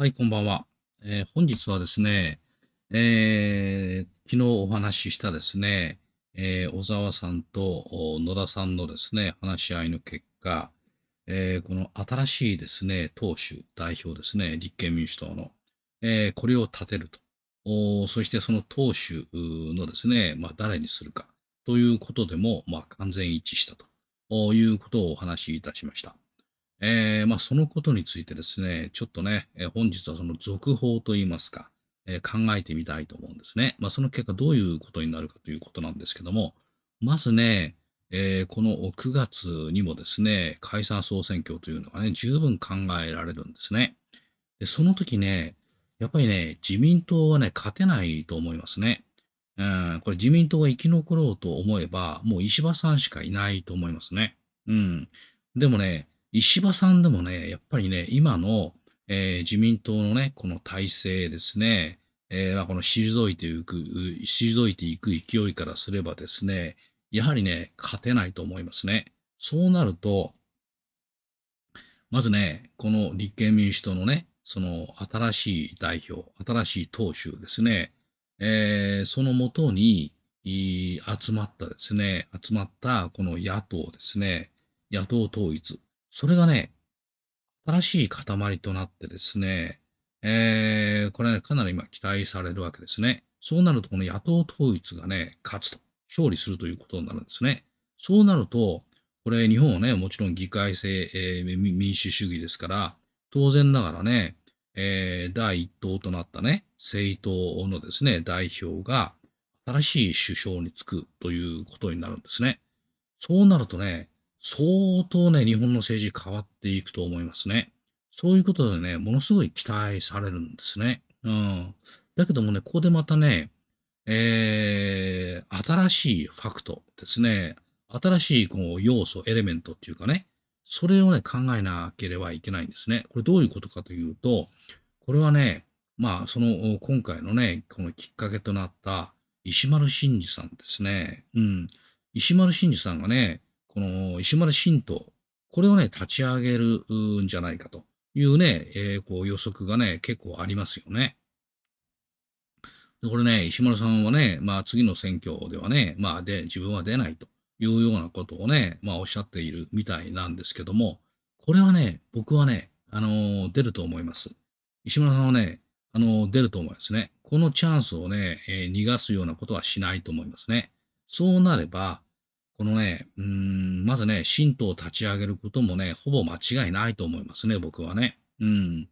はい、こんばんは。えー、本日はですね、えー、昨日お話ししたですね、えー、小沢さんと野田さんのですね、話し合いの結果、えこの新しいですね、党首、代表ですね、立憲民主党の、えこれを立てると。そしてその党首のですね、まあ、誰にするかということでも、まあ、完全一致したということをお話しいたしました。えー、まあ、そのことについてですね、ちょっとね、えー、本日はその続報といいますか、えー、考えてみたいと思うんですね。まあ、その結果どういうことになるかということなんですけども、まずね、えこの9月にもですね、解散総選挙というのがね、十分考えられるんですね。で、その時ね、やっぱりね、自民党はね、勝てないと思いますね。うん、これ自民党が生き残ろうと思えば、もう石破さんしかいないと思いますね。うん。でもね、石破さんでもね、やっぱりね、今の、えー、自民党のね、この体制ですね、えー、まあ、この退いていく、退いていく勢いからすればですね、やはりね、勝てないと思いますね。そうなると、まずね、この立憲民主党のね、その新しい代表、新しい党首ですね、えー、そのもとに集まったですね、集まったこの野党ですね、野党統一、それがね、新しい塊となってですね、えー、これね、かなり今期待されるわけですね。そうなると、この野党統一がね、勝つと、勝利するということになるんですね。そうなると、これ、日本はね、もちろん議会制、えー、民主主義ですから、当然ながらね、えー、第一党となったね、政党のですね、代表が新しい首相に就くということになるんですね。そうなるとね、相当ね、日本の政治変わっていくと思いますね。そういうことでね、ものすごい期待されるんですね。うん。だけどもね、ここでまたね、えー、新しいファクトですね。新しいこう要素、エレメントっていうかね、それをね、考えなければいけないんですね。これどういうことかというと、これはね、まあ、その、今回のね、このきっかけとなった石丸真二さんですね。うん。石丸真二さんがね、この石丸新党、これをね、立ち上げるんじゃないかというね、えー、こう予測がね、結構ありますよね。でこれね、石丸さんはね、まあ次の選挙ではね、まあで、自分は出ないというようなことをね、まあおっしゃっているみたいなんですけども、これはね、僕はね、あのー、出ると思います。石村さんはね、あのー、出ると思いますね。このチャンスをね、えー、逃がすようなことはしないと思いますね。そうなれば、このね、うん、まずね、神道を立ち上げることもね、ほぼ間違いないと思いますね、僕はね。うん。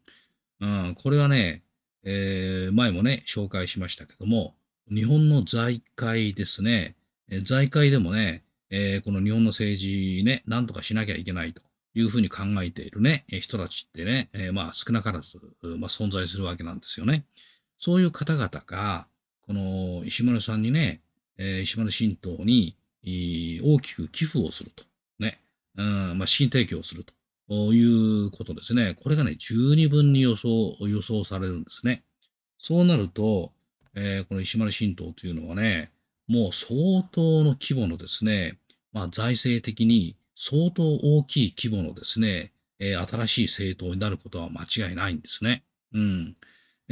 うん、これはね、えー、前もね、紹介しましたけども、日本の財界ですね、え財界でもね、えー、この日本の政治ね、なんとかしなきゃいけないというふうに考えているね、え人たちってね、えー、まあ少なからず、まあ、存在するわけなんですよね。そういう方々が、この石丸さんにね、えー、石丸神道に、大きく寄付をすると。ね。うん、まあ、資金提供をすると。いうことですね。これがね、十二分に予想、予想されるんですね。そうなると、えー、この石丸新党というのはね、もう相当の規模のですね、まあ、財政的に相当大きい規模のですね、えー、新しい政党になることは間違いないんですね。うん。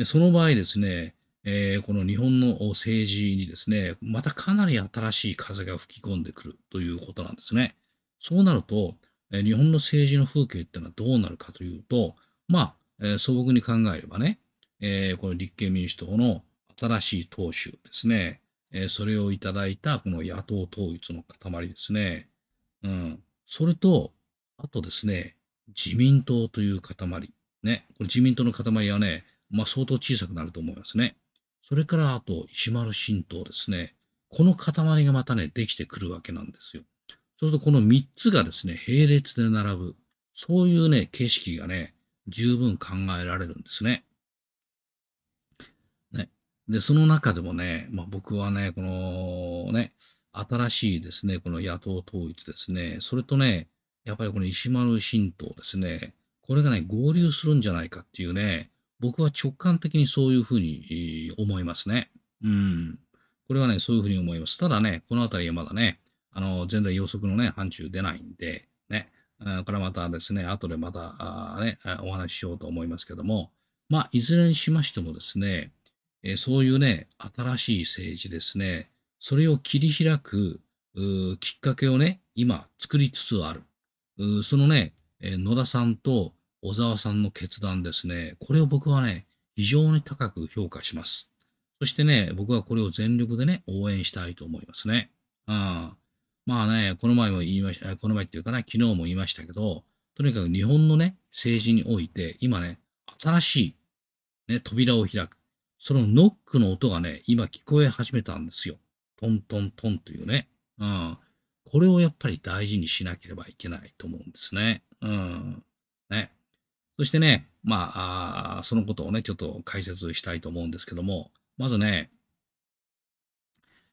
その場合ですね、えー、この日本の政治にですね、またかなり新しい風が吹き込んでくるということなんですね。そうなると、えー、日本の政治の風景っていうのはどうなるかというと、まあ、えー、素朴に考えればね、えこの立憲民主党の新しい党首ですね、えそれをいただいたこの野党統一の塊ですね、うん、それと、あとですね、自民党という塊、ね、これ自民党の塊はね、まあ、相当小さくなると思いますね。それからあと石丸神道ですね。この塊がまたね、できてくるわけなんですよ。そうするとこの3つがですね、並列で並ぶ。そういうね、景色がね、十分考えられるんですね。ね。で、その中でもね、まあ、僕はね、このね、新しいですね、この野党統一ですね、それとね、やっぱりこの石丸神道ですね、これがね、合流するんじゃないかっていうね、僕は直感的にそういうふうに思いますね。うん。これはね、そういうふうに思います。ただね、このあたりはまだね、あの、全然予測のね、範疇出ないんで、ね、これまたですね、後でまた、ね、お話ししようと思いますけども、まあ、いずれにしましてもですね、えそういうね、新しい政治ですね、それを切り開くきっかけをね、今作りつつある。そのね、野田さんと小沢さんの決断ですね、これを僕はね、非常に高く評価します。そしてね、僕はこれを全力でね、応援したいと思いますね。うん。まあね、この前も言いました、この前っていうかな、昨日も言いましたけど、とにかく日本のね、政治において、今ね、新しい、ね、扉を開く。そのノックの音がね、今聞こえ始めたんですよ。トントントンというね。うん。これをやっぱり大事にしなければいけないと思うんですね。うん。ね。そしてね、まあ、あそのことをね、ちょっと解説したいと思うんですけども、まずね、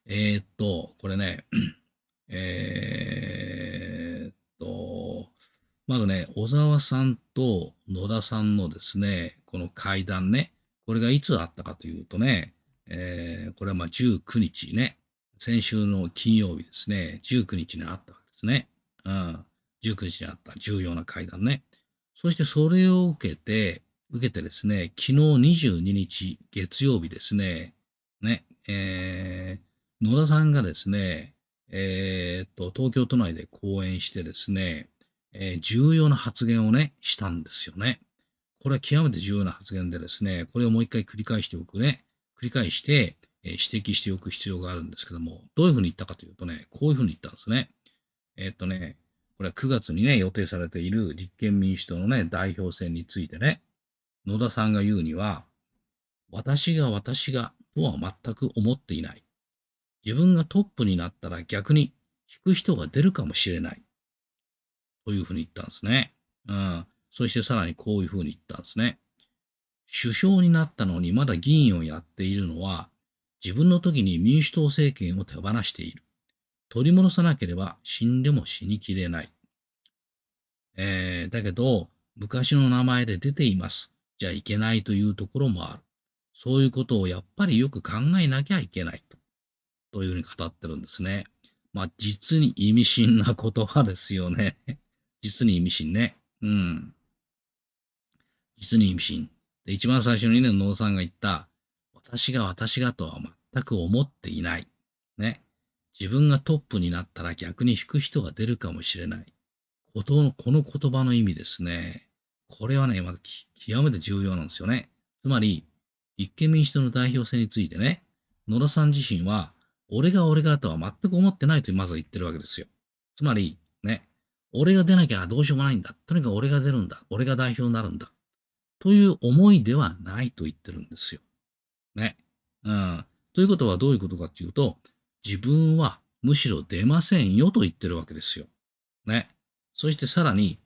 えー、っと、これね、えー、っと、まずね、小沢さんと野田さんのですね、この会談ね、これがいつあったかというとね、えー、これはまあ19日ね、先週の金曜日ですね、19日にあったわけですね。うん、19日にあった重要な会談ね。そしてそれを受けて、受けてですね、昨日22日月曜日ですね、ね、えー、野田さんがですね、えー、っと、東京都内で講演してですね、えー、重要な発言をね、したんですよね。これは極めて重要な発言でですね、これをもう一回繰り返しておくね、繰り返して、えー、指摘しておく必要があるんですけども、どういうふうに言ったかというとね、こういうふうに言ったんですね。えー、っとね、これは9月にね、予定されている立憲民主党のね、代表選についてね、野田さんが言うには、私が私がとは全く思っていない。自分がトップになったら逆に引く人が出るかもしれない。というふうに言ったんですね。うん。そしてさらにこういうふうに言ったんですね。首相になったのにまだ議員をやっているのは、自分の時に民主党政権を手放している。取り戻さなければ死んでも死にきれない。えー、だけど、昔の名前で出ています。じゃいけないというところもある。そういうことをやっぱりよく考えなきゃいけないと。というふうに語ってるんですね。まあ、実に意味深な言葉ですよね。実に意味深ね。うん。実に意味深。で、一番最初にね、野田さんが言った、私が私がとは全く思っていない。自分がトップになったら逆に引く人が出るかもしれない。このこの言葉の意味ですね。これはね、また極めて重要なんですよね。つまり、立憲民主党の代表選についてね、野田さん自身は、俺が俺がとは全く思ってないとまず言ってるわけですよ。つまり、ね、俺が出なきゃどうしようもないんだ。とにかく俺が出るんだ。俺が代表になるんだ。という思いではないと言ってるんですよ。ね。うん。ということはどういうことかっていうと、自分はむしろ出ませんよと言ってるわけですよ。ね。そしてさらに、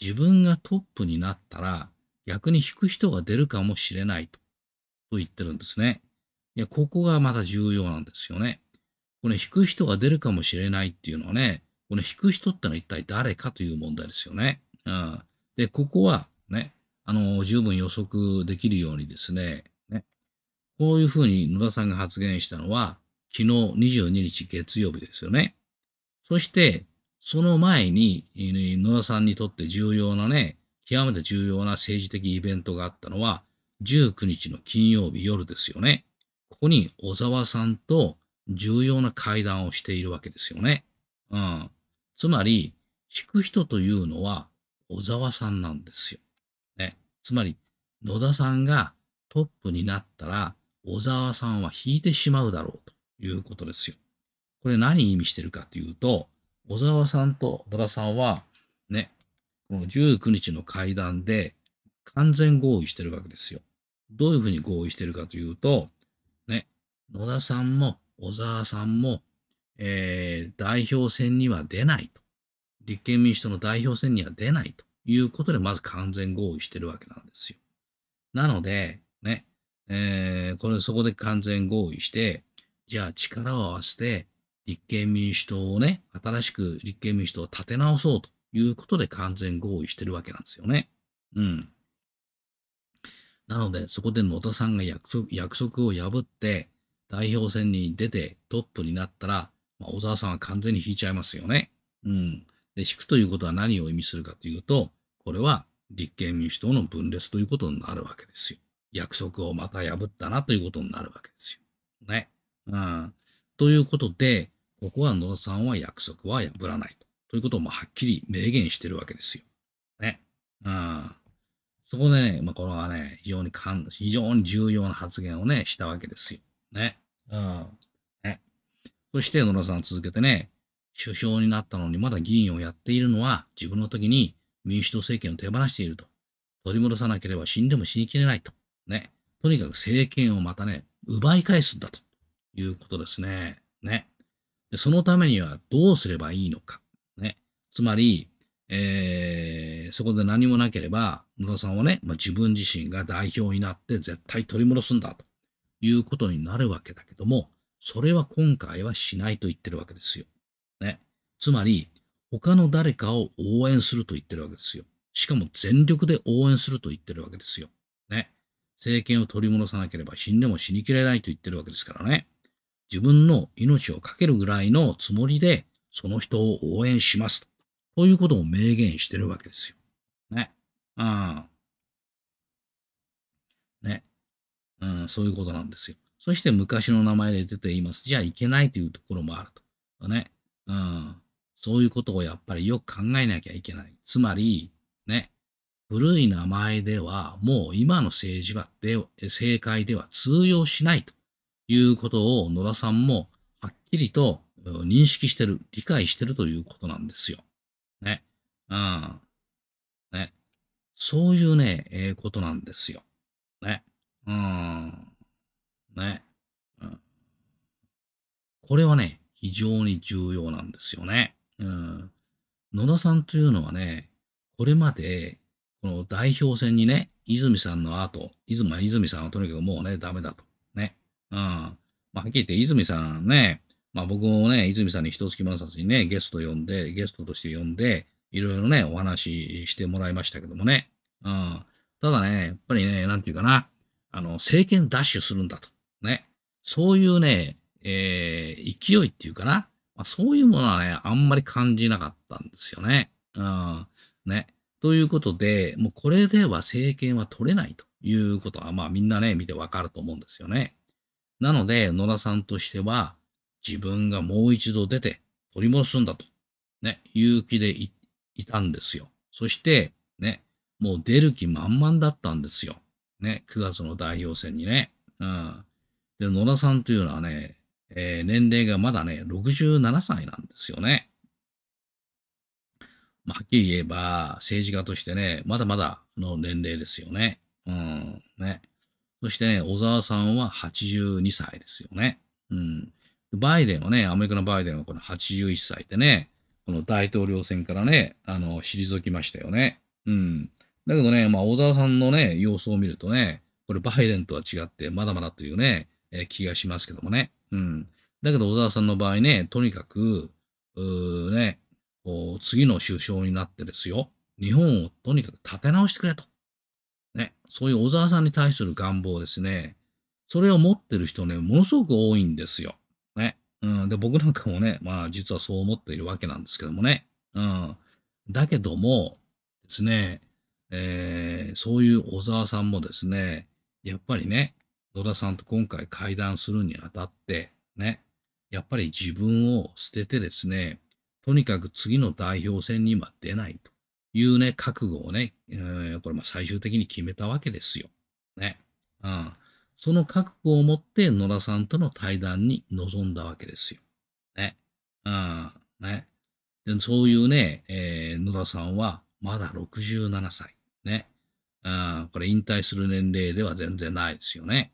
自分がトップになったら逆に引く人が出るかもしれないとと言ってるんですね。いや、ここがまた重要なんですよね。この引く人が出るかもしれないっていうのはね、この引く人ってのは一体誰かという問題ですよね。うん、で、ここはね、あの、十分予測できるようにですね、ねこういうふうに野田さんが発言したのは、昨日22日月曜日ですよね。そして、その前に、野田さんにとって重要なね、極めて重要な政治的イベントがあったのは、19日の金曜日夜ですよね。ここに小沢さんと重要な会談をしているわけですよね。うん。つまり、引く人というのは小沢さんなんですよ。ね。つまり、野田さんがトップになったら、小沢さんは引いてしまうだろうと。いうことですよ。これ何意味してるかというと、小沢さんと野田さんは、ね、この19日の会談で完全合意してるわけですよ。どういうふうに合意してるかというと、ね、野田さんも小沢さんも、えー、代表選には出ないと。立憲民主党の代表選には出ないということで、まず完全合意してるわけなんですよ。なので、ね、えー、これそこで完全合意して、じゃあ力を合わせて立憲民主党をね、新しく立憲民主党を立て直そうということで完全合意してるわけなんですよね。うん。なので、そこで野田さんが約束約束を破って、代表選に出てトップになったら、まあ、小沢さんは完全に引いちゃいますよね。うん。で、引くということは何を意味するかというと、これは立憲民主党の分裂ということになるわけですよ。約束をまた破ったなということになるわけですよ。ね。うん。ということで、ここは野田さんは約束は破らないと。ということをまあはっきり明言してるわけですよ。ね。うん。そこでね、まあ、これはね、非常にかん、非常に重要な発言をね、したわけですよ。ね。うん。ね。そして野田さん続けてね、首相になったのにまだ議員をやっているのは自分の時に民主党政権を手放していると。取り戻さなければ死んでも死にきれないと。ね。とにかく政権をまたね、奪い返すんだと。いうことですね。ね。でそのためにはどうすればいいのか。ね。つまり、えー、そこで何もなければ、野田さんはね、まあ、自分自身が代表になって絶対取り戻すんだということになるわけだけども、それは今回はしないと言ってるわけですよ。ね。つまり、他の誰かを応援すると言ってるわけですよ。しかも全力で応援すると言ってるわけですよ。ね。政権を取り戻さなければ死んでも死にきれないと言ってるわけですからね。自分の命を懸けるぐらいのつもりで、その人を応援しますと。ということを明言してるわけですよ。ね。うん。ね。うん、そういうことなんですよ。そして昔の名前で出ています。じゃあいけないというところもあると。ね。うん。そういうことをやっぱりよく考えなきゃいけない。つまり、ね。古い名前ではもう今の政治はで正解では通用しないということを野田さんもはっきりと認識してる、理解してるということなんですよ。ね。うん。ね。そういうね、えー、ことなんですよ。ね。うん。ね、うん。これはね、非常に重要なんですよね。うん。野田さんというのはね、これまで、この代表選にね、泉さんの後、泉、泉さんはとにかくもうね、ダメだと。うん。まあ、はっきり言って、泉さんね、まあ僕もね、泉さんに一月万冊にね、ゲスト呼んで、ゲストとして呼んで、いろいろね、お話ししてもらいましたけどもね。うん。ただね、やっぱりね、なんていうかな、あの、政権奪取するんだと。ね。そういうね、えー、勢いっていうかな。まあ、そういうものはね、あんまり感じなかったんですよね。うん。ね。ということで、もうこれでは政権は取れないということは、まあみんなね、見てわかると思うんですよね。なので、野田さんとしては、自分がもう一度出て取り戻すんだと、ね、勇気でいたんですよ。そして、ね、もう出る気満々だったんですよ。ね、9月の代表戦にね。うん。で、野田さんというのはね、えー、年齢がまだね、67歳なんですよね。まあ、はっきり言えば、政治家としてね、まだまだの年齢ですよね。うん、ね。そしてね、小沢さんは82歳ですよね。うん。バイデンはね、アメリカのバイデンはこの81歳でね、この大統領選からね、あの、退きましたよね。うん。だけどね、まあ、小沢さんのね、様子を見るとね、これバイデンとは違って、まだまだというね、え気がしますけどもね。うん。だけど、小沢さんの場合ね、とにかく、うーね、次の首相になってですよ、日本をとにかく立て直してくれと。ね、そういう小沢さんに対する願望ですね、それを持ってる人ね、ものすごく多いんですよ。ね。うん、で、僕なんかもね、まあ実はそう思っているわけなんですけどもね。うん。だけども、ですね、えー、そういう小沢さんもですね、やっぱりね、野田さんと今回会談するにあたって、ね、やっぱり自分を捨ててですね、とにかく次の代表選に今出ないと。いうね、覚悟をね、えー、これま最終的に決めたわけですよ。ね。うん。その覚悟を持って野田さんとの対談に臨んだわけですよ。ね。うん。ね。でそういうね、えー、野田さんはまだ67歳。ね。うん。これ引退する年齢では全然ないですよね。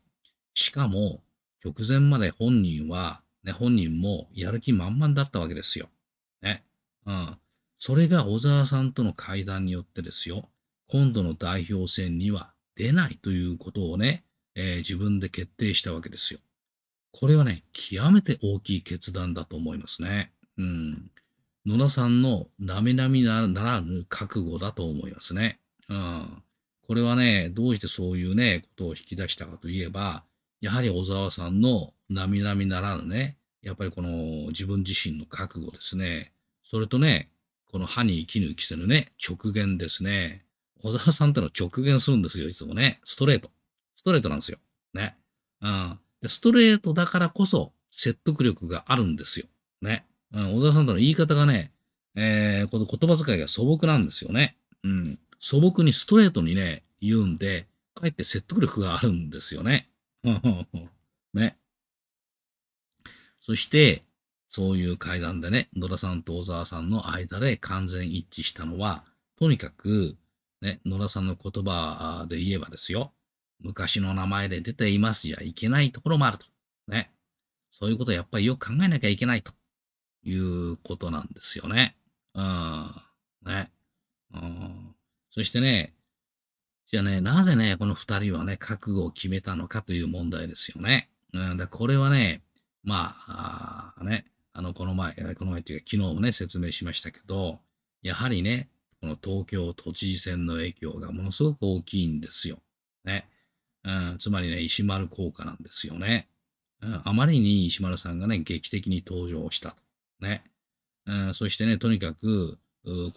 しかも、直前まで本人は、ね、本人もやる気満々だったわけですよ。ね。うん。それが小沢さんとの会談によってですよ、今度の代表選には出ないということをね、えー、自分で決定したわけですよ。これはね、極めて大きい決断だと思いますね。うん。野田さんの並々ならぬ覚悟だと思いますね。うん。これはね、どうしてそういうね、ことを引き出したかといえば、やはり小沢さんの並々ならぬね、やっぱりこの自分自身の覚悟ですね。それとね、この歯に生き衣着せぬね、直言ですね。小沢さんってのは直言するんですよ、いつもね。ストレート。ストレートなんですよ。ね。うん。でストレートだからこそ説得力があるんですよ。ね。うん。小沢さんとの言い方がね、えー、この言葉遣いが素朴なんですよね。うん。素朴にストレートにね、言うんで、かえって説得力があるんですよね。ね。そして、そういう会談でね、野田さんと小沢さんの間で完全一致したのは、とにかく、ね、野田さんの言葉で言えばですよ、昔の名前で出ていますじゃいけないところもあると。ね。そういうことをやっぱりよく考えなきゃいけないということなんですよね。うん。ね。うん。そしてね、じゃあね、なぜね、この二人はね、覚悟を決めたのかという問題ですよね。うん、だこれはね、まあ、あね、あの、この前、この前というか昨日もね、説明しましたけど、やはりね、この東京都知事選の影響がものすごく大きいんですよ。ね。うん、つまりね、石丸効果なんですよね。うん、あまりに石丸さんがね、劇的に登場したと。ね。うん、そしてね、とにかく、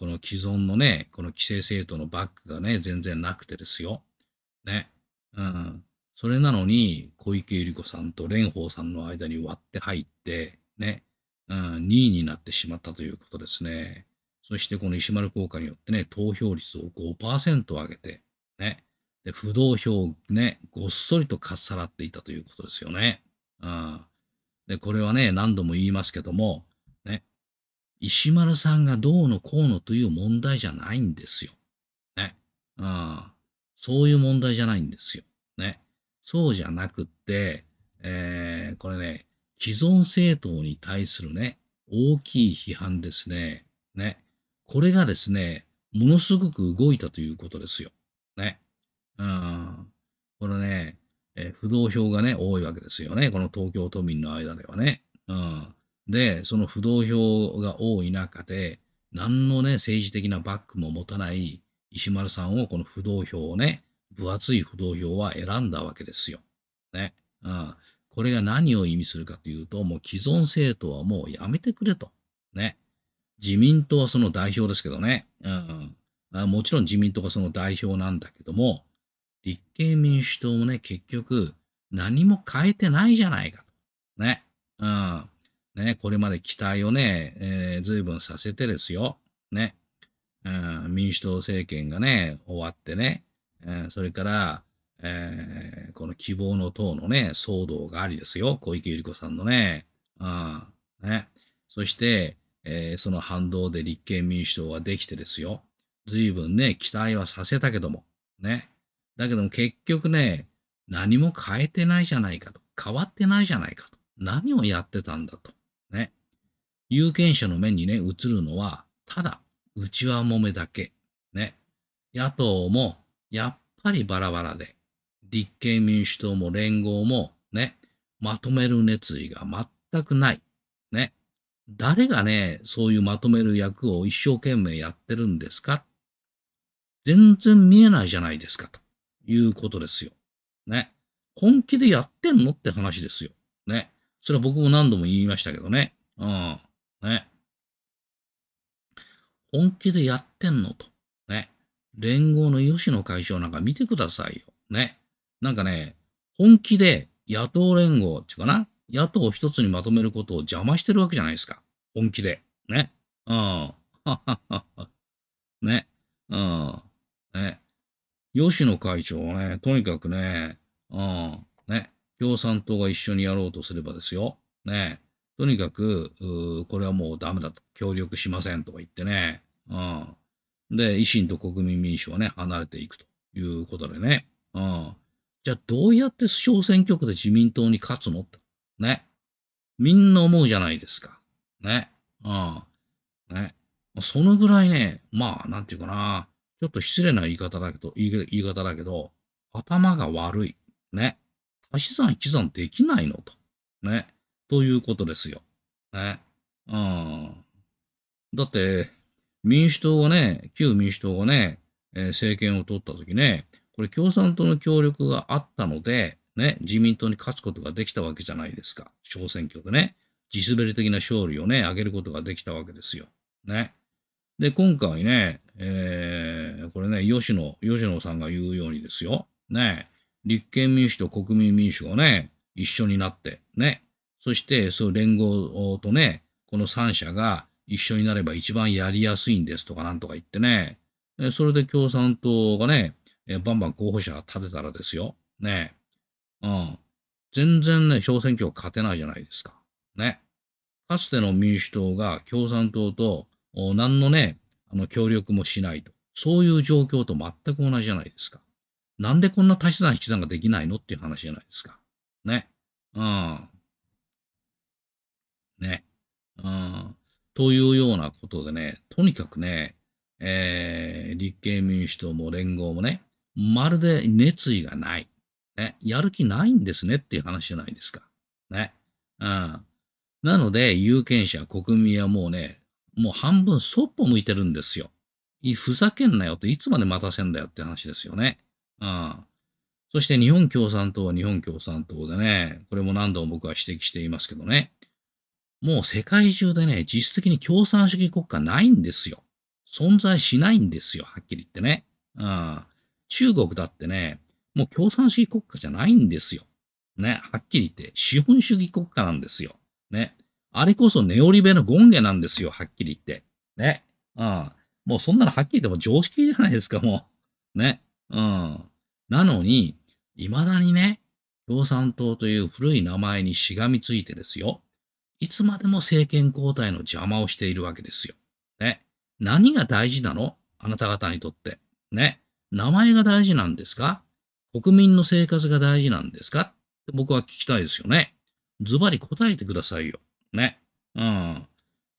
この既存のね、この規制政党のバックがね、全然なくてですよ。ね。うん。それなのに、小池百合子さんと蓮舫さんの間に割って入って、ね。うん、2位になってしまったということですね。そしてこの石丸効果によってね、投票率を5%上げて、ね、で不動票をね、ごっそりとかっさらっていたということですよね。うん、でこれはね、何度も言いますけども、ね、石丸さんがどうのこうのという問題じゃないんですよ。ね、うん、そういう問題じゃないんですよ。ね、そうじゃなくって、えー、これね、既存政党に対するね、大きい批判ですね。ね。これがですね、ものすごく動いたということですよ。ね。うん。これね、え不動票がね、多いわけですよね。この東京都民の間ではね。うん。で、その不動票が多い中で、何のね、政治的なバックも持たない石丸さんを、この不動票をね、分厚い不動票は選んだわけですよ。ね。うん。これが何を意味するかというと、もう既存政党はもうやめてくれと。ね。自民党はその代表ですけどね。うん、うん、もちろん自民党がその代表なんだけども、立憲民主党もね、結局何も変えてないじゃないかと。ね。うん。ね、これまで期待をね、え随分させてですよ。ね。うん、民主党政権がね、終わってね。うん、それから、えー、この希望の党のね、騒動がありですよ。小池百合子さんのね。うん。ね。そして、えー、その反動で立憲民主党はできてですよ。随分ね、期待はさせたけども。ね。だけども結局ね、何も変えてないじゃないかと。変わってないじゃないかと。何をやってたんだと。ね。有権者の目にね、映るのは、ただ、内輪もめだけ。ね。野党も、やっぱりバラバラで。立憲民主党も連合もね、まとめる熱意が全くない。ね。誰がね、そういうまとめる役を一生懸命やってるんですか全然見えないじゃないですか、ということですよ。ね。本気でやってんのって話ですよ。ね。それは僕も何度も言いましたけどね。うん。ね。本気でやってんのと。ね。連合の吉野会長なんか見てくださいよ。ね。なんかね、本気で野党連合っていうかな、野党を一つにまとめることを邪魔してるわけじゃないですか。本気で。ね。うん。ね。うん。ね。吉野会長はね、とにかくね、うん。ね。共産党が一緒にやろうとすればですよ。ね。とにかく、これはもうダメだと。協力しませんとか言ってね。うん。で、維新と国民民主はね、離れていくということでね。うん。じゃあどうやって小選挙区で自民党に勝つのね。みんな思うじゃないですか。ね。うん。ね。そのぐらいね、まあ、なんていうかな。ちょっと失礼な言い方だけど、言い方だけど、頭が悪い。ね。足し算引き算できないのと。ね。ということですよ。ね。うん。だって、民主党がね、旧民主党がね、えー、政権を取ったときね、これ共産党の協力があったので、ね、自民党に勝つことができたわけじゃないですか。小選挙でね、地滑り的な勝利をね、上げることができたわけですよ。ね。で、今回ね、えー、これね、吉野、吉野さんが言うようにですよ。ね、立憲民主と国民民主がね、一緒になって、ね、そして、そう連合とね、この3者が一緒になれば一番やりやすいんですとかなんとか言ってね、それで共産党がね、えー、バンバン候補者立てたらですよ。ねえ。うん。全然ね、小選挙勝てないじゃないですか。ね。かつての民主党が共産党と何のね、あの協力もしないと。そういう状況と全く同じじゃないですか。なんでこんな足し算引き算ができないのっていう話じゃないですか。ね。うん。ね。うん。というようなことでね、とにかくね、えー、立憲民主党も連合もね、まるで熱意がない。ね、やる気ないんですねっていう話じゃないですか。ね。うん。なので、有権者、国民はもうね、もう半分そっぽ向いてるんですよ。ふざけんなよって、いつまで待たせんだよって話ですよね。うん。そして日本共産党は日本共産党でね、これも何度も僕は指摘していますけどね、もう世界中でね、実質的に共産主義国家ないんですよ。存在しないんですよ、はっきり言ってね。うん。中国だってね、もう共産主義国家じゃないんですよ。ね、はっきり言って、資本主義国家なんですよ。ね。あれこそネオリベの権下なんですよ、はっきり言って。ね。うん。もうそんなのはっきり言っても常識じゃないですか、もう。ね。うん。なのに、未だにね、共産党という古い名前にしがみついてですよ。いつまでも政権交代の邪魔をしているわけですよ。ね。何が大事なのあなた方にとって。ね。名前が大事なんですか国民の生活が大事なんですかって僕は聞きたいですよね。ズバリ答えてくださいよ。ね。うん。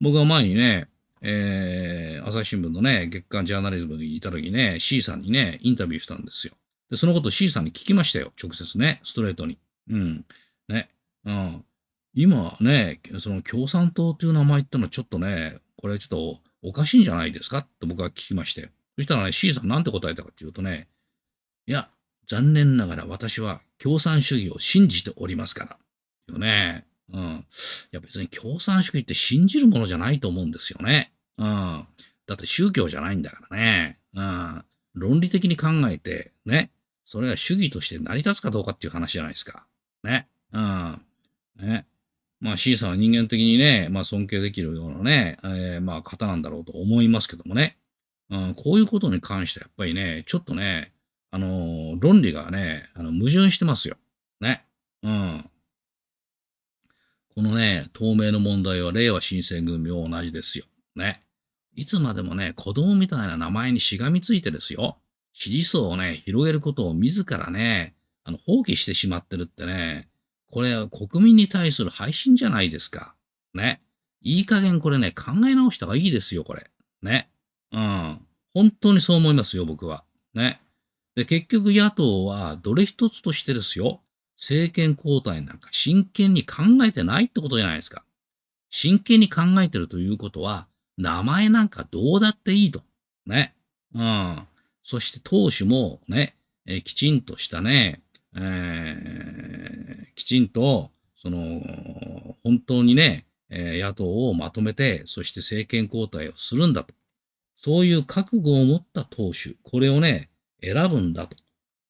僕は前にね、えー、朝日新聞のね、月刊ジャーナリズムにいた時ね、C さんにね、インタビューしたんですよ。で、そのこと C さんに聞きましたよ。直接ね、ストレートに。うん。ね。うん。今ね、その共産党という名前ってのはちょっとね、これちょっとおかしいんじゃないですかって僕は聞きましたよ。そしたらね、C さんなんて答えたかっていうとね、いや、残念ながら私は共産主義を信じておりますから。よね。うん。いや別に共産主義って信じるものじゃないと思うんですよね。うん。だって宗教じゃないんだからね。うん。論理的に考えて、ね。それは主義として成り立つかどうかっていう話じゃないですか。ね。うん。ね。まあ C さんは人間的にね、まあ尊敬できるようなね、えー、まあ方なんだろうと思いますけどもね。うん、こういうことに関してやっぱりね、ちょっとね、あのー、論理がね、あの矛盾してますよ。ね。うん。このね、透明の問題は令和新選組も同じですよ。ね。いつまでもね、子供みたいな名前にしがみついてですよ。支持層をね、広げることを自らね、あの、放棄してしまってるってね、これは国民に対する配信じゃないですか。ね。いい加減これね、考え直した方がいいですよ、これ。ね。うん。本当にそう思いますよ、僕は。ね。で、結局野党はどれ一つとしてですよ、政権交代なんか真剣に考えてないってことじゃないですか。真剣に考えてるということは、名前なんかどうだっていいと。ね。うん。そして党首もね、えきちんとしたね、えー、きちんと、その、本当にね、え野党をまとめて、そして政権交代をするんだと。そういう覚悟を持った投手、これをね、選ぶんだと。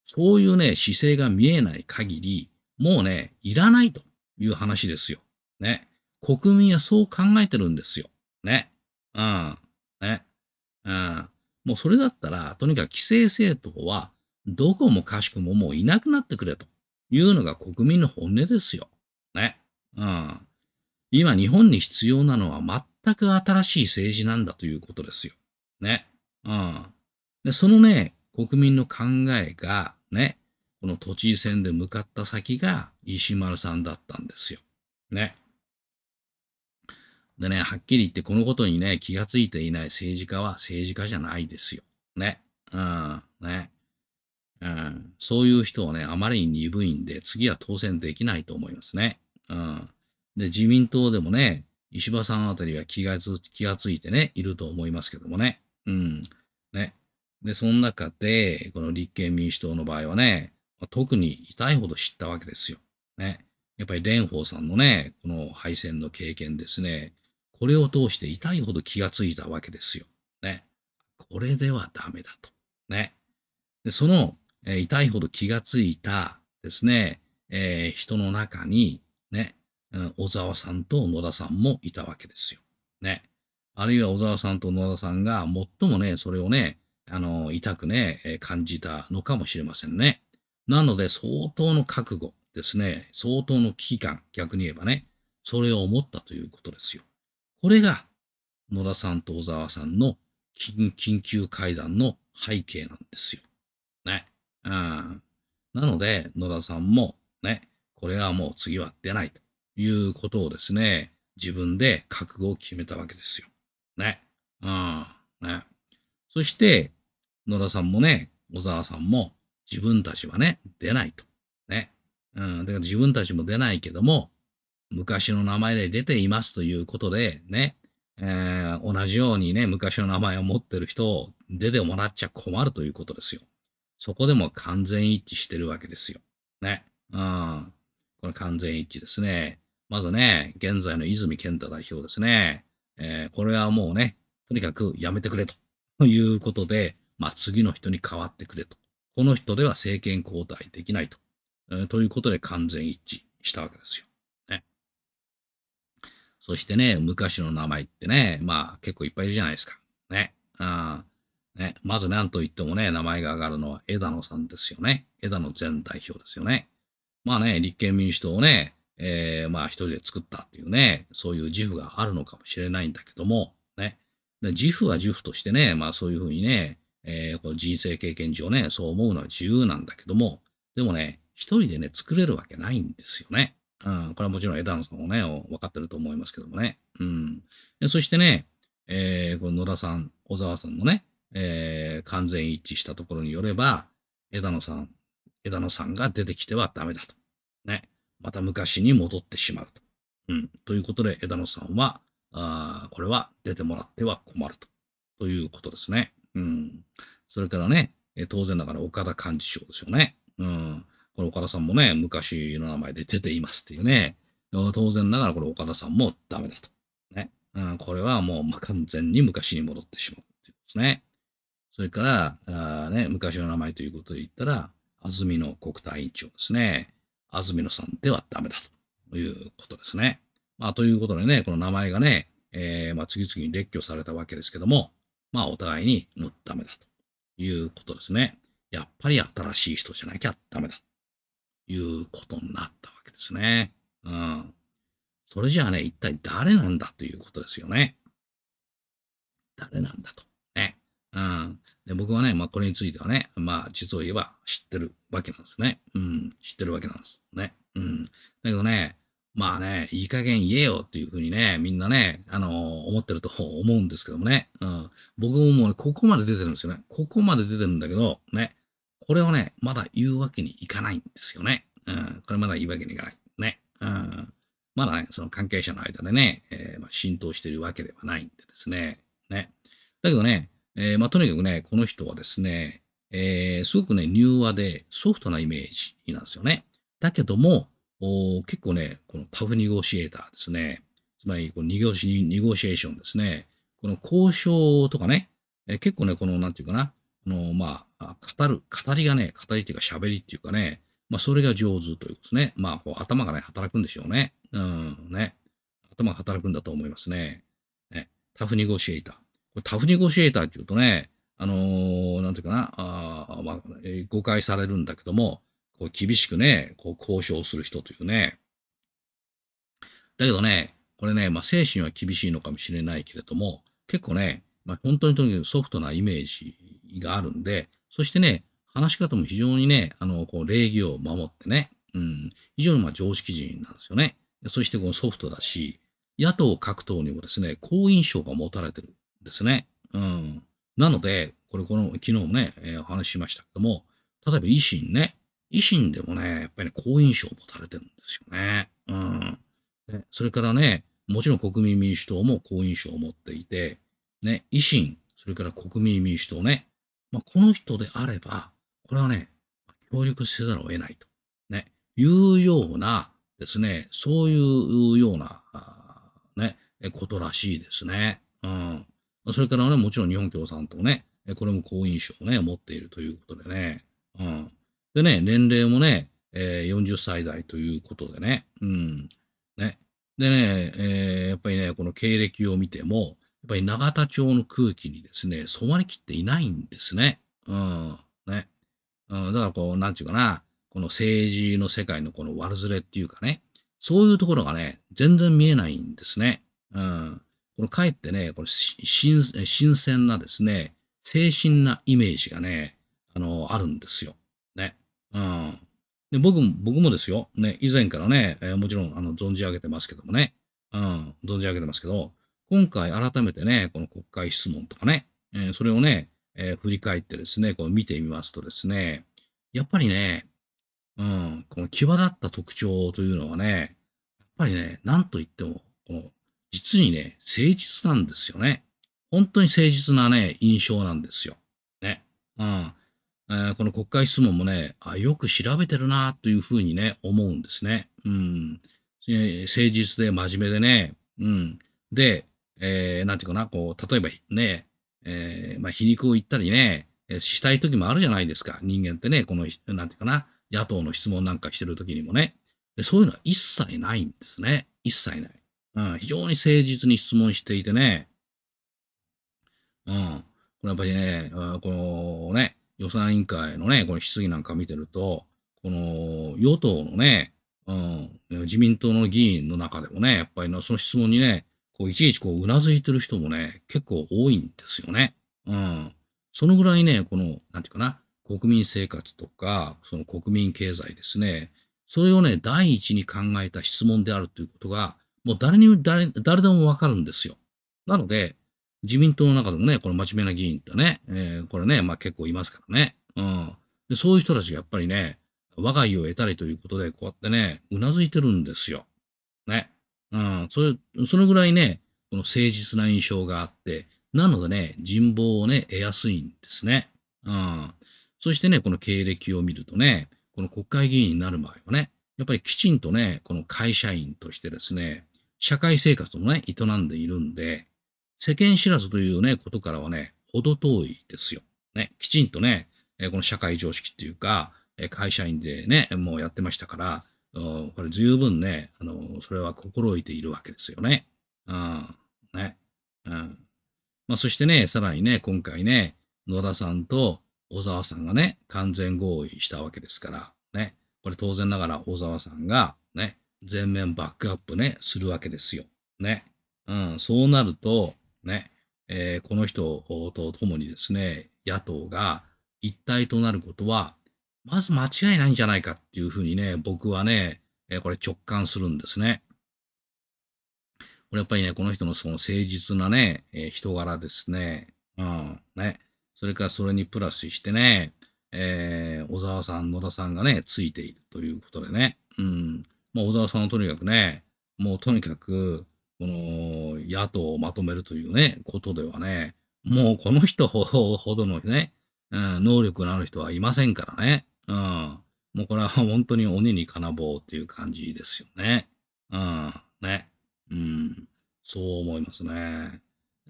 そういうね、姿勢が見えない限り、もうね、いらないという話ですよ。ね。国民はそう考えてるんですよ。ね。うん。ね。うん。もうそれだったら、とにかく規制政党は、どこもかしくももういなくなってくれというのが国民の本音ですよ。ね。うん。今日本に必要なのは全く新しい政治なんだということですよ。ね。うん。で、そのね、国民の考えが、ね、この都知事選で向かった先が石丸さんだったんですよ。ね。でね、はっきり言ってこのことにね、気がついていない政治家は政治家じゃないですよ。ね。うん。ね。うん。そういう人はね、あまりに鈍いんで、次は当選できないと思いますね。うん。で、自民党でもね、石破さんあたりは気がつ気がついてね、いると思いますけどもね。うん。ね。で、その中で、この立憲民主党の場合はね、特に痛いほど知ったわけですよ。ね。やっぱり蓮舫さんのね、この敗戦の経験ですね。これを通して痛いほど気がついたわけですよ。ね。これではダメだと。ね。でその、えー、痛いほど気がついたですね、えー、人の中に、ね、うん、小沢さんと野田さんもいたわけですよ。ね。あるいは小沢さんと野田さんが最もね、それをね、あの、痛くね、感じたのかもしれませんね。なので、相当の覚悟ですね、相当の危機感、逆に言えばね、それを思ったということですよ。これが、野田さんと小沢さんの緊急会談の背景なんですよ。ね。うん。なので、野田さんも、ね、これはもう次は出ないということをですね、自分で覚悟を決めたわけですよ。ね。うん。ね。そして、野田さんもね、小沢さんも、自分たちはね、出ないと。ね。うん。だから自分たちも出ないけども、昔の名前で出ていますということで、ね。えー、同じようにね、昔の名前を持ってる人を出てもらっちゃ困るということですよ。そこでも完全一致してるわけですよ。ね。うん。これ完全一致ですね。まずね、現在の泉健太代表ですね。えー、これはもうね、とにかくやめてくれということで、まあ、次の人に代わってくれと。この人では政権交代できないと。えー、ということで完全一致したわけですよ。ね。そしてね、昔の名前ってね、まあ結構いっぱいいるじゃないですか。ね。あね、まず何と言ってもね、名前が上がるのは枝野さんですよね。枝野前代表ですよね。まあね、立憲民主党をね、えー、まあ一人で作ったっていうね、そういう自負があるのかもしれないんだけども、ね。自負は自負としてね、まあそういうふうにね、えー、この人生経験上ね、そう思うのは自由なんだけども、でもね、一人でね、作れるわけないんですよね。うん、これはもちろん枝野さんもね、分かってると思いますけどもね。うん。そしてね、えー、この野田さん、小沢さんのね、えー、完全一致したところによれば、枝野さん、枝野さんが出てきてはダメだと。ね。また昔に戻ってしまうと。うん、ということで、枝野さんは、あこれは出てもらっては困るとということですね。うん、それからね、当然ながら岡田幹事長ですよね。うん、これ岡田さんもね、昔の名前で出ていますっていうね。当然ながらこれ岡田さんもダメだと。ね。うん、これはもう完全に昔に戻ってしまうっていうことですね。それから、あね、昔の名前ということで言ったら、安住の国対委員長ですね。安住野さんではダメだということですね。まあ、ということでね、この名前がね、えー、まあ、次々に列挙されたわけですけども、まあ、お互いにもうダメだということですね。やっぱり新しい人じゃなきゃダメだということになったわけですね。うん。それじゃあね、一体誰なんだということですよね。誰なんだと。ね。うん。で僕はね、まあ、これについてはね、まあ、実を言えば知ってるわけなんですね。うん、知ってるわけなんですね。うん。だけどね、まあね、いい加減言えよっていうふうにね、みんなね、あのー、思ってると思うんですけどもね。うん。僕ももう、ね、ここまで出てるんですよね。ここまで出てるんだけど、ね、これをね、まだ言うわけにいかないんですよね。うん。これまだ言うわけにいかない。ね。うん。まだね、その関係者の間でね、えー、まあ、浸透してるわけではないんでですね。ね。だけどね、えー、まあ、とにかくね、この人はですね、えー、すごくね、柔和でソフトなイメージなんですよね。だけども、結構ね、このタフニゴシエーターですね。つまりこのニゴシ、ニゴシエーションですね。この交渉とかね、えー、結構ね、この、なんていうかな、この、まあ、語る、語りがね、語りっていうか喋りっていうかね、まあ、それが上手ということですね。まあ、こう頭がね、働くんでしょうね。うん、ね。頭が働くんだと思いますね。ねタフニゴシエーター。タフネゴシエーターっていうとね、あのー、なんていうかな、あまあ、えー、誤解されるんだけども、こう厳しくね、こう交渉する人というね。だけどね、これね、まあ、精神は厳しいのかもしれないけれども、結構ね、まあ、本当にとにかくソフトなイメージがあるんで、そしてね、話し方も非常にね、あの、こう礼儀を守ってね、うん、非常にまあ常識人なんですよね。そしてこのソフトだし、野党各党にもですね、好印象が持たれてる。ですね。うん。なので、これこの、昨日もね、えー、お話ししましたけども、例えば維新ね、維新でもね、やっぱりね、好印象を持たれてるんですよね。うん。ね、それからね、もちろん国民民主党も好印象を持っていて、ね、維新、それから国民民主党ね、まあ、この人であれば、これはね、協力せざるを得ないと、ね、いうようなですね、そういうような、ね、ことらしいですね。うん。それからね、もちろん日本共産党ね、これも好印象をね、持っているということでね。うん。でね、年齢もね、えー、40歳代ということでね。うん。ね。でね、えー、やっぱりね、この経歴を見ても、やっぱり永田町の空気にですね、染まりきっていないんですね。うん。ね。うん、だからこう、なんちゅうかな、この政治の世界のこの悪ずれっていうかね、そういうところがね、全然見えないんですね。うん。このかえってね、この新新鮮なですね、精神なイメージがね、あの、あるんですよ。ね。うん。で、僕も、僕もですよ。ね、以前からね、えー、もちろん、あの、存じ上げてますけどもね。うん、存じ上げてますけど、今回改めてね、この国会質問とかね、えー、それをね、えー、振り返ってですね、こう見てみますとですね、やっぱりね、うん、この際立った特徴というのはね、やっぱりね、なんといっても、この実にね、誠実なんですよね。本当に誠実なね、印象なんですよ。ね。うん。えー、この国会質問もね、あよく調べてるなというふうにね、思うんですね。うん。えー、誠実で真面目でね、うん。で、えー、なんていうかな、こう、例えばね、えー、まあ、皮肉を言ったりね、したい時もあるじゃないですか。人間ってね、この、なんていうかな、野党の質問なんかしてる時にもね。そういうのは一切ないんですね。一切ない。うん、非常に誠実に質問していてね、うん、これやっぱりね、このね、予算委員会のね、この質疑なんか見てると、この与党のね、うん、自民党の議員の中でもね、やっぱりその質問にね、こういちいちこううなずいてる人もね、結構多いんですよね。うん。そのぐらいね、この、なんていうかな、国民生活とか、その国民経済ですね、それをね、第一に考えた質問であるということが、もう誰に、誰、誰でもわかるんですよ。なので、自民党の中でもね、この真面目な議員ってね、えー、これね、まあ結構いますからね。うん。でそういう人たちがやっぱりね、我が家を得たりということで、こうやってね、うなずいてるんですよ。ね。うん。それ、そのぐらいね、この誠実な印象があって、なのでね、人望をね、得やすいんですね。うん。そしてね、この経歴を見るとね、この国会議員になる前はね、やっぱりきちんとね、この会社員としてですね、社会生活もね、営んでいるんで、世間知らずというね、ことからはね、ほど遠いですよ。ね、きちんとね、この社会常識っていうか、会社員でね、もうやってましたから、これ十分ね、あの、それは心得ているわけですよね。うん、ね。うん。まあ、そしてね、さらにね、今回ね、野田さんと小沢さんがね、完全合意したわけですから、ね。これ当然ながら小沢さんがね、全面バックアップね、するわけですよ。ね。うん、そうなると、ね、えー、この人と共にですね、野党が一体となることは、まず間違いないんじゃないかっていうふうにね、僕はね、えー、これ直感するんですね。これやっぱりね、この人のその誠実なね、えー、人柄ですね。うん、ね。それからそれにプラスしてね、えー、小沢さん、野田さんがね、ついているということでね。うん。まあ、小沢さんはとにかくね、もうとにかく、この野党をまとめるというね、ことではね、もうこの人ほどのね、うん、能力のある人はいませんからね。うん。もうこれは本当に鬼に金棒っていう感じですよね。うん。ね。うん。そう思いますね。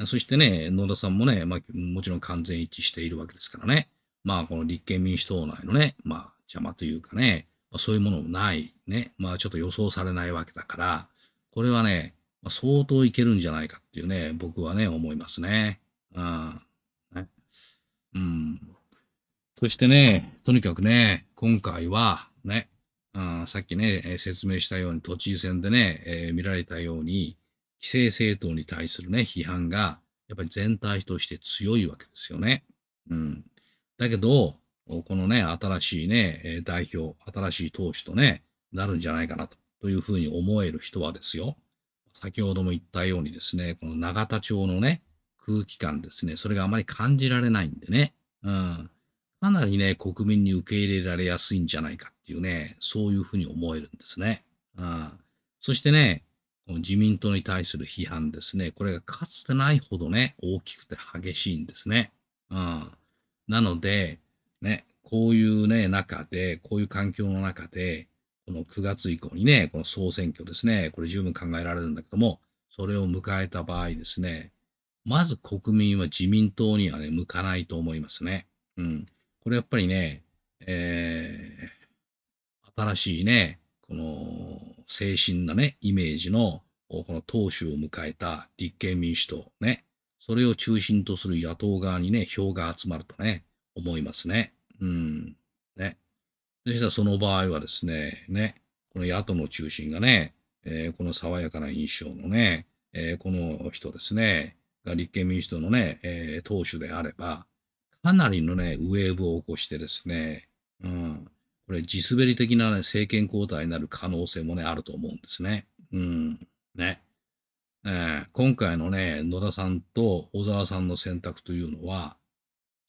そしてね、野田さんもね、まあ、もちろん完全一致しているわけですからね。まあ、この立憲民主党内のね、まあ、邪魔というかね、まあ、そういうものもない、ね、まあちょっと予想されないわけだから、これはね、まあ、相当いけるんじゃないかっていうね、僕はね、思いますね。うん。ね、うん。そしてね、とにかくね、今回は、ね、うん、さっきね、えー、説明したように都知事選でね、えー、見られたように、規制政党に対するね、批判が、やっぱり全体として強いわけですよね。うん。だけど、このね、新しいね、代表、新しい投手とね、なるんじゃないかなとというふうに思える人はですよ、先ほども言ったようにですね、この永田町のね、空気感ですね、それがあまり感じられないんでね、うん、かなりね、国民に受け入れられやすいんじゃないかっていうね、そういうふうに思えるんですね。うん、そしてね、この自民党に対する批判ですね、これがかつてないほどね、大きくて激しいんですね。うん、なので、ね、こういうね、中で、こういう環境の中で、この9月以降にね、この総選挙ですね、これ十分考えられるんだけども、それを迎えた場合ですね、まず国民は自民党にはね、向かないと思いますね。うん。これやっぱりね、えー、新しいね、この、なね、イメージの、この党首を迎えた立憲民主党ね、それを中心とする野党側にね、票が集まるとね、思いますね。うん。ね。そしたらその場合はですね、ね、この野党の中心がね、えー、この爽やかな印象のね、えー、この人ですね、が立憲民主党のね、えー、党首であれば、かなりのね、ウェーブを起こしてですね、うん、これ地滑り的な、ね、政権交代になる可能性もね、あると思うんですね。うん、ね。えー、今回のね、野田さんと小沢さんの選択というのは、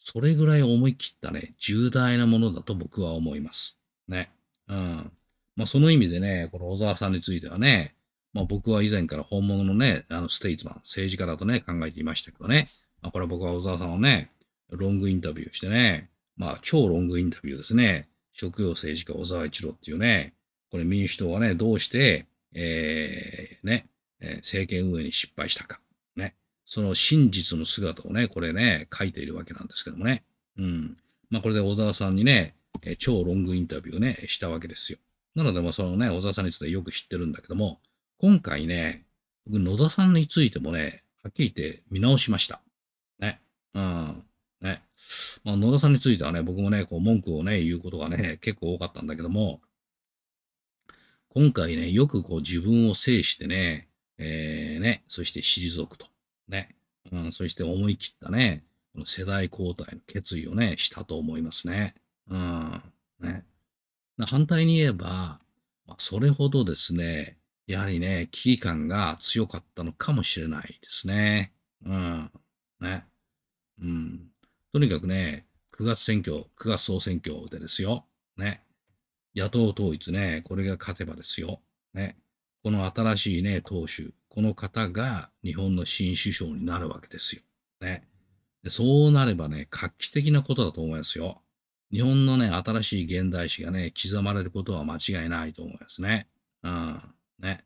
それぐらい思い切ったね、重大なものだと僕は思います。ね。うん。まあ、その意味でね、この小沢さんについてはね、まあ、僕は以前から本物のね、あのステイツマン、政治家だとね、考えていましたけどね、まあ、これは僕は小沢さんをね、ロングインタビューしてね、まあ、超ロングインタビューですね、職業政治家小沢一郎っていうね、これ民主党はね、どうして、えー、ね、政権運営に失敗したか、ね、その真実の姿をね、これね、書いているわけなんですけどもね。うん。まあ、これで小沢さんにね、え超ロングインタビューね、したわけですよ。なので、まあ、そのね、小沢さんについてよく知ってるんだけども、今回ね、僕、野田さんについてもね、はっきり言って見直しました。ね。うん。ね。まあ、野田さんについてはね、僕もね、こう、文句をね、言うことがね、結構多かったんだけども、今回ね、よくこう、自分を制してね、えー、ね、そして退くと。ね、うん、そして思い切ったね、この世代交代の決意をね、したと思いますね。うん、ね。反対に言えば、まあ、それほどですね、やはりね、危機感が強かったのかもしれないですね。うん、ね。うん。とにかくね、9月選挙、9月総選挙でですよ。ね。野党統一ね、これが勝てばですよ。ね。この新しいね、党首、この方が日本の新首相になるわけですよ。ね。でそうなればね、画期的なことだと思いますよ。日本のね、新しい現代史がね、刻まれることは間違いないと思いますね。うん。ね。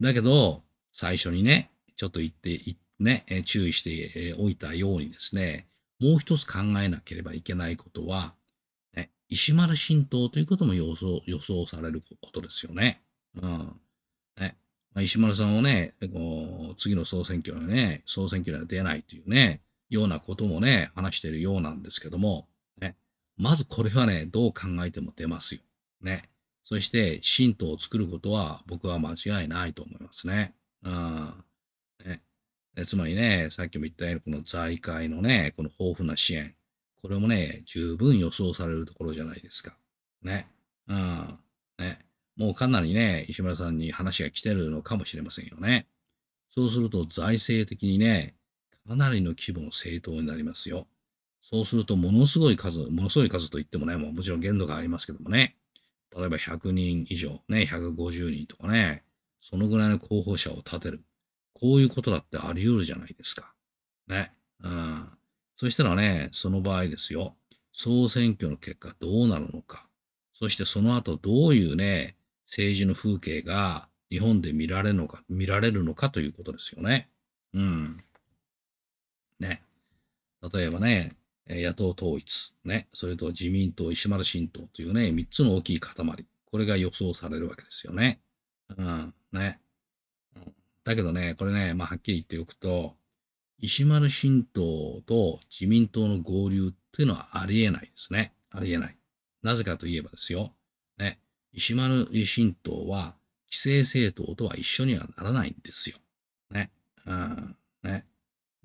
だけど、最初にね、ちょっと言って、ね、注意しておいたようにですね、もう一つ考えなければいけないことは、ね、石丸新党ということも予想予想されることですよね。うん。まあ、石丸さんをね、こう次の総選挙のね、総選挙には出ないというね、ようなこともね、話しているようなんですけども、ね、まずこれはね、どう考えても出ますよ。ね。そして、新党を作ることは僕は間違いないと思いますね。うん。ね。つまりね、さっきも言ったように、この財界のね、この豊富な支援、これもね、十分予想されるところじゃないですか。ね。うん。ね。もうかなりね、石村さんに話が来てるのかもしれませんよね。そうすると財政的にね、かなりの規模の政党になりますよ。そうすると、ものすごい数、ものすごい数といってもね、もうもちろん限度がありますけどもね、例えば100人以上、ね、150人とかね、そのぐらいの候補者を立てる。こういうことだってあり得るじゃないですか。ね。うん。そしたらね、その場合ですよ、総選挙の結果どうなるのか、そしてその後どういうね、政治の風景が日本で見られるのか、見られるのかということですよね。うん。ね。例えばね、野党統一、ね、それと自民党、石丸新党というね、3つの大きい塊。これが予想されるわけですよね。うん、ね。だけどね、これね、まあ、はっきり言っておくと、石丸新党と自民党の合流っていうのはありえないですね。ありえない。なぜかといえばですよ。ね。石丸新党は、規制政党とは一緒にはならないんですよ。ね。うん。ね。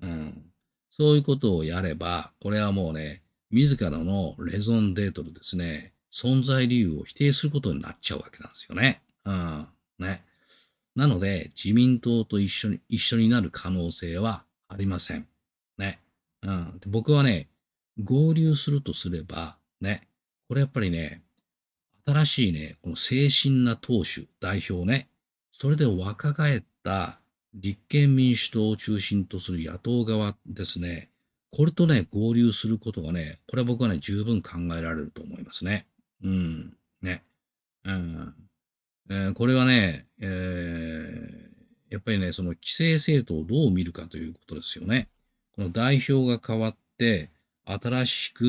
うん。そういうことをやれば、これはもうね、自らのレゾンデートルですね、存在理由を否定することになっちゃうわけなんですよね。うん。ね。なので、自民党と一緒に、一緒になる可能性はありません。ね。うん。僕はね、合流するとすれば、ね、これやっぱりね、新しいね、この精神な党首、代表ね、それで若返った立憲民主党を中心とする野党側ですね、これとね、合流することがね、これは僕はね、十分考えられると思いますね。うん、ね。うん。えー、これはね、えー、やっぱりね、その規制政党をどう見るかということですよね。この代表が変わって、新しく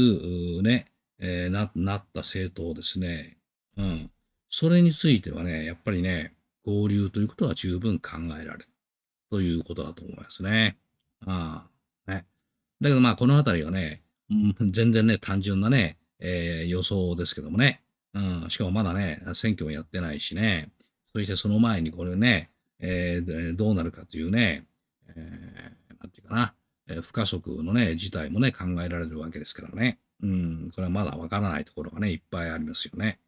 ね、えー、な、なった政党をですね、うん。それについてはね、やっぱりね、合流ということは十分考えられるということだと思いますね。ああ、ね。だけどまあ、このあたりはね、うん、全然ね、単純なね、えー、予想ですけどもね。うん、しかもまだね、選挙もやってないしね。そしてその前にこれね、えー、どうなるかというね、えー、なんていうかな、えー、不加速のね、事態もね、考えられるわけですからね。うん、これはまだわからないところがね、いっぱいありますよね。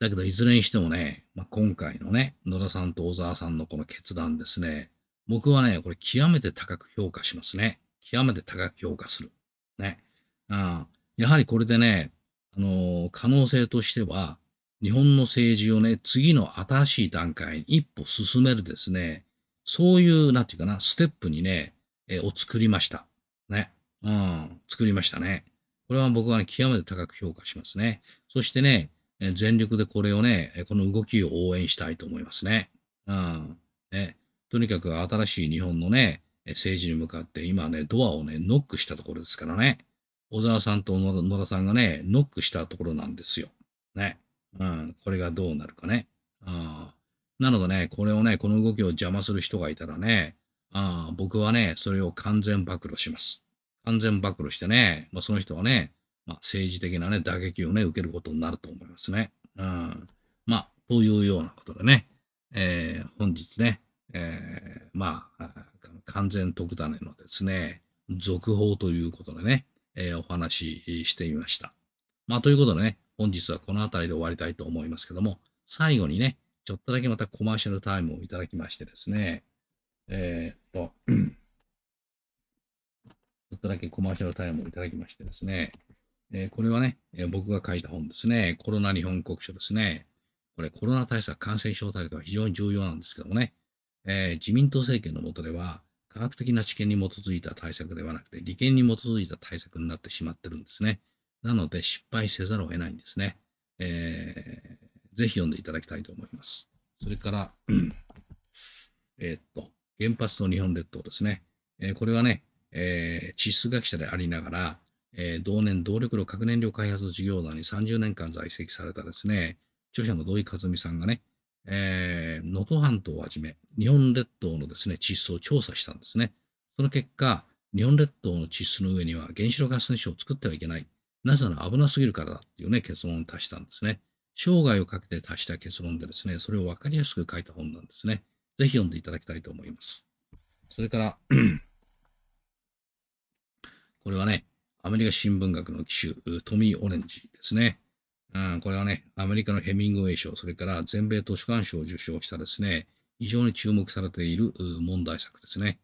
だけど、いずれにしてもね、まあ、今回のね、野田さんと小沢さんのこの決断ですね、僕はね、これ極めて高く評価しますね。極めて高く評価する。ね。うん、やはりこれでね、あのー、可能性としては、日本の政治をね、次の新しい段階に一歩進めるですね、そういう、なんていうかな、ステップにね、えを作りました。ね。うん、作りましたね。これは僕は、ね、極めて高く評価しますね。そしてね、え全力でこれをね、この動きを応援したいと思いますね。うん。ね、とにかく新しい日本のね、政治に向かって今ね、ドアをね、ノックしたところですからね。小沢さんと野田さんがね、ノックしたところなんですよ。ね。うん。これがどうなるかね。うん。なのでね、これをね、この動きを邪魔する人がいたらね、あ僕はね、それを完全暴露します。完全暴露してね、まあ、その人はね、まあ、政治的なね、打撃をね、受けることになると思いますね。うん。まあ、というようなことでね、えー、本日ね、えー、まあ、完全特ダネのですね、続報ということでね、えー、お話ししてみました。まあ、ということでね、本日はこの辺りで終わりたいと思いますけども、最後にね、ちょっとだけまたコマーシャルタイムをいただきましてですね、えー、っと、ちょっとだけコマーシャルタイムをいただきましてですね、えこれはね、え僕が書いた本ですね。コロナ日本国書ですね。これコロナ対策感染症対策は非常に重要なんですけどもね、えー、自民党政権の下では科学的な知見に基づいた対策ではなくて利権に基づいた対策になってしまってるんですね。なので失敗せざるを得ないんですね。えー、ぜひ読んでいただきたいと思います。それから、えっと、原発と日本列島ですね。えー、これはね、えー、地質学者でありながら、えー、同年、動力炉核燃料開発事業団に30年間在籍されたですね、著者の土井和美さんがね、え能、登、半島をはじめ、日本列島のですね、地質を調査したんですね。その結果、日本列島の地質の上には原子力発電所を作ってはいけない。なぜなら危なすぎるからだっていうね、結論を足したんですね。生涯をかけて達した結論でですね、それを分かりやすく書いた本なんですね。ぜひ読んでいただきたいと思います。それから、これはね、アメリカ新聞学の機種、トミー・オレンジですね。うん、これはね、アメリカのヘミングウェイ賞、それから全米図書館賞を受賞したですね、非常に注目されている問題作ですね。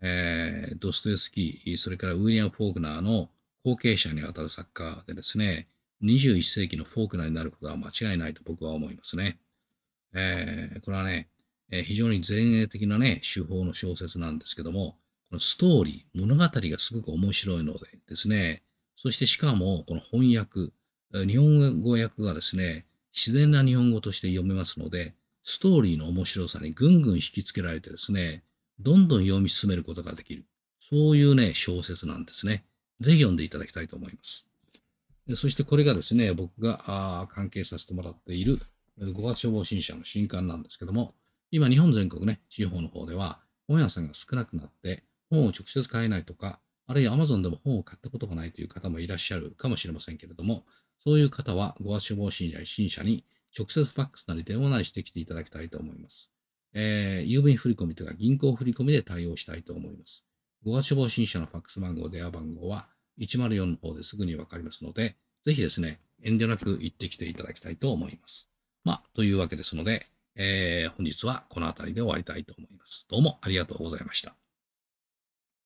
えー、ドストエスキー、それからウィリアム・フォークナーの後継者にあたる作家でですね、21世紀のフォークナーになることは間違いないと僕は思いますね。えー、これはね、えー、非常に前衛的なね、手法の小説なんですけども、このストーリー、物語がすごく面白いのでですね、そしてしかも、この翻訳、日本語訳がですね、自然な日本語として読めますので、ストーリーの面白さにぐんぐん引きつけられてですね、どんどん読み進めることができる。そういうね、小説なんですね。ぜひ読んでいただきたいと思います。そしてこれがですね、僕があ関係させてもらっている5月消防新社の新刊なんですけども、今日本全国ね、地方の方では本屋さんが少なくなって、本を直接買えないとか、あるいは Amazon でも本を買ったことがないという方もいらっしゃるかもしれませんけれども、そういう方はご足症防止や新社に直接ファックスなり電話なりしてきていただきたいと思います。えー、郵便振込とか銀行振込で対応したいと思います。ご足症防止者のファックス番号、電話番号は104の方ですぐにわかりますので、ぜひですね、遠慮なく行ってきていただきたいと思います。まあ、というわけですので、えー、本日はこの辺りで終わりたいと思います。どうもありがとうございました。